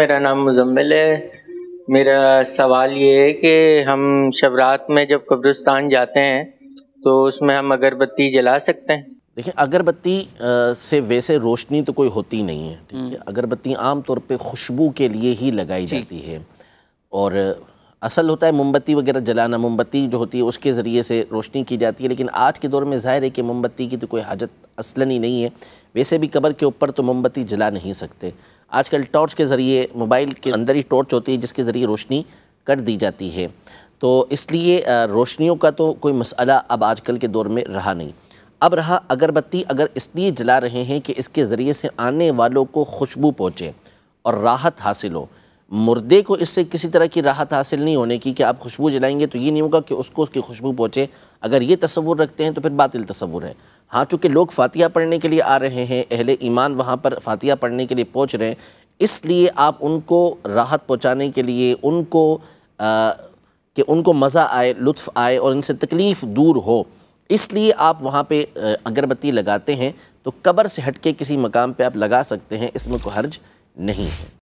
मेरा नाम मुजम्मिल है मेरा सवाल ये है कि हम शबरात में जब कब्रिस्तान जाते हैं तो उसमें हम अगरबत्ती जला सकते हैं देखिए अगरबत्ती से वैसे रोशनी तो कोई होती नहीं है ठीक है हम्म। अगरबत्ती आम तौर पे खुशबू के लिए ही लगाई जाती है और असल होता है मोमबत्ती वगैरह जलाना मोमबत्ती जो होती है उसके ज़रिए से रोशनी की जाती है लेकिन आज के दौर में ज़ाहिर है कि मोमबत्ती की तो कोई हाजत असलन ही नहीं है वैसे भी कबर के ऊपर तो मोमबत्ती जला नहीं सकते आजकल टॉर्च के ज़रिए मोबाइल के अंदर ही टॉर्च होती है जिसके ज़रिए रोशनी कर दी जाती है तो इसलिए रोशनियों का तो कोई मसला अब आजकल के दौर में रहा नहीं अब रहा अगरबत्ती अगर इसलिए जला रहे हैं कि इसके ज़रिए से आने वालों को खुशबू पहुँचे और राहत हासिल हो मुर्दे को इससे किसी तरह की राहत हासिल नहीं होने की कि आप खुशबू जलाएंगे तो ये नहीं होगा कि उसको उसकी खुशबू पहुँचे अगर ये तस्वुर रखते हैं तो फिर बातिल तस्वुर है हाँ चूँकि लोग फातिया पढ़ने के लिए आ रहे हैं अहले ईमान वहाँ पर फातिया पढ़ने के लिए पहुँच रहे हैं इसलिए आप उनको राहत पहुँचाने के लिए उनको आ, कि उनको मज़ा आए लुत्फ़ आए और इनसे तकलीफ़ दूर हो इसलिए आप वहाँ पर अगरबत्ती लगाते हैं तो क़बर से के किसी मकाम पर आप लगा सकते हैं इसमें को हर्ज नहीं है